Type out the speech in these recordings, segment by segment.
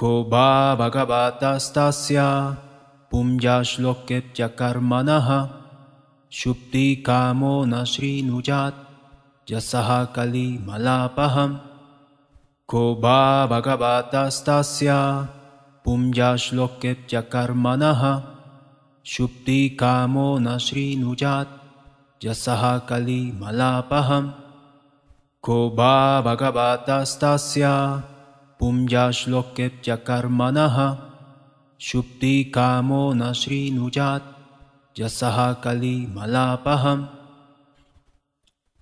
को वा भगवातस्तस्या पुंजाश्लोक्यच्चकर्मणः क्षुप्तिकामो न श्रीनुजात् यसः कलिमलापहं को वा भगवातास्तस्या पुंजाश्लोक्यच्चकर्मणः क्षुप्तिकामो न श्रीनुजात् यसः कलिमलापहं को वा भगवातस्तस्या kamo शुब्धिकामो Nujat, Yasaha mala MALAPAHAM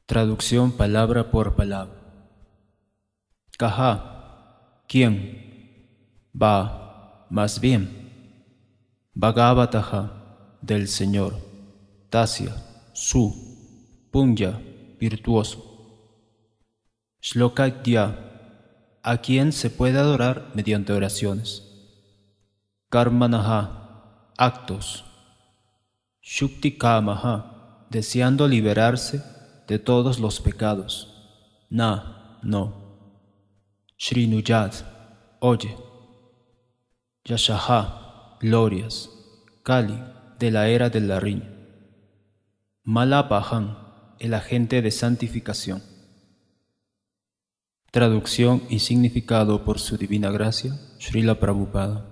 Traducción palabra por palabra. KAHA ¿quién? Va, más bien. Bhagavataha, del Señor. Tasya, su. Punya, virtuoso. Shlokadya, a quien se puede adorar mediante oraciones. Karmanaha, actos. Shukti Kamaha, deseando liberarse de todos los pecados. Na, no. Srinuyad, oye. Yashaha, glorias. Kali, de la era del riña, Malapahan, el agente de santificación. Traducción y significado por su divina gracia, Srila Prabhupada.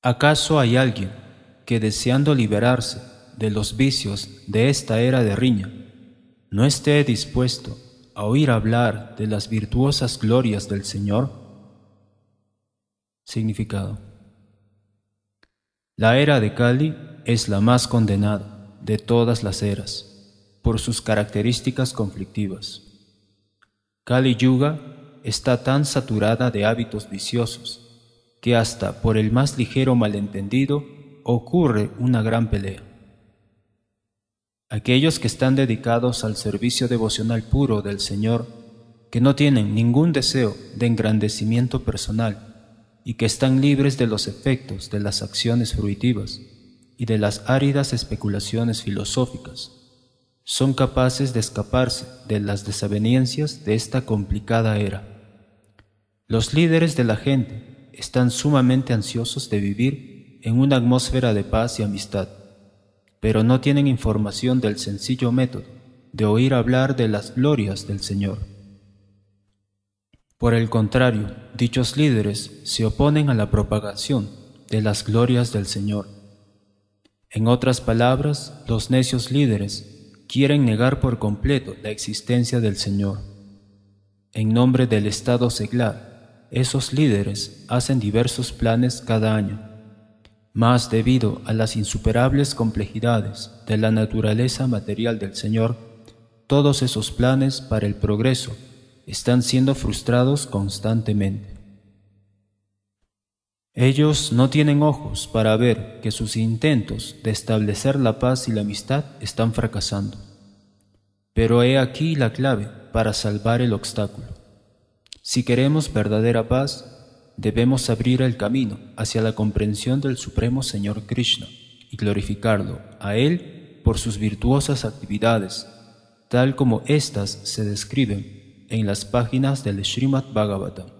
¿Acaso hay alguien que deseando liberarse de los vicios de esta era de riña, no esté dispuesto a oír hablar de las virtuosas glorias del Señor? Significado. La era de Kali es la más condenada de todas las eras por sus características conflictivas. Kali Yuga está tan saturada de hábitos viciosos que hasta por el más ligero malentendido ocurre una gran pelea. Aquellos que están dedicados al servicio devocional puro del Señor, que no tienen ningún deseo de engrandecimiento personal y que están libres de los efectos de las acciones fruitivas y de las áridas especulaciones filosóficas, son capaces de escaparse de las desavenencias de esta complicada era. Los líderes de la gente están sumamente ansiosos de vivir en una atmósfera de paz y amistad, pero no tienen información del sencillo método de oír hablar de las glorias del Señor. Por el contrario, dichos líderes se oponen a la propagación de las glorias del Señor. En otras palabras, los necios líderes quieren negar por completo la existencia del Señor. En nombre del Estado seglar, esos líderes hacen diversos planes cada año, mas debido a las insuperables complejidades de la naturaleza material del Señor, todos esos planes para el progreso están siendo frustrados constantemente. Ellos no tienen ojos para ver que sus intentos de establecer la paz y la amistad están fracasando. Pero he aquí la clave para salvar el obstáculo. Si queremos verdadera paz, debemos abrir el camino hacia la comprensión del Supremo Señor Krishna y glorificarlo a Él por sus virtuosas actividades, tal como éstas se describen en las páginas del Srimad Bhagavatam.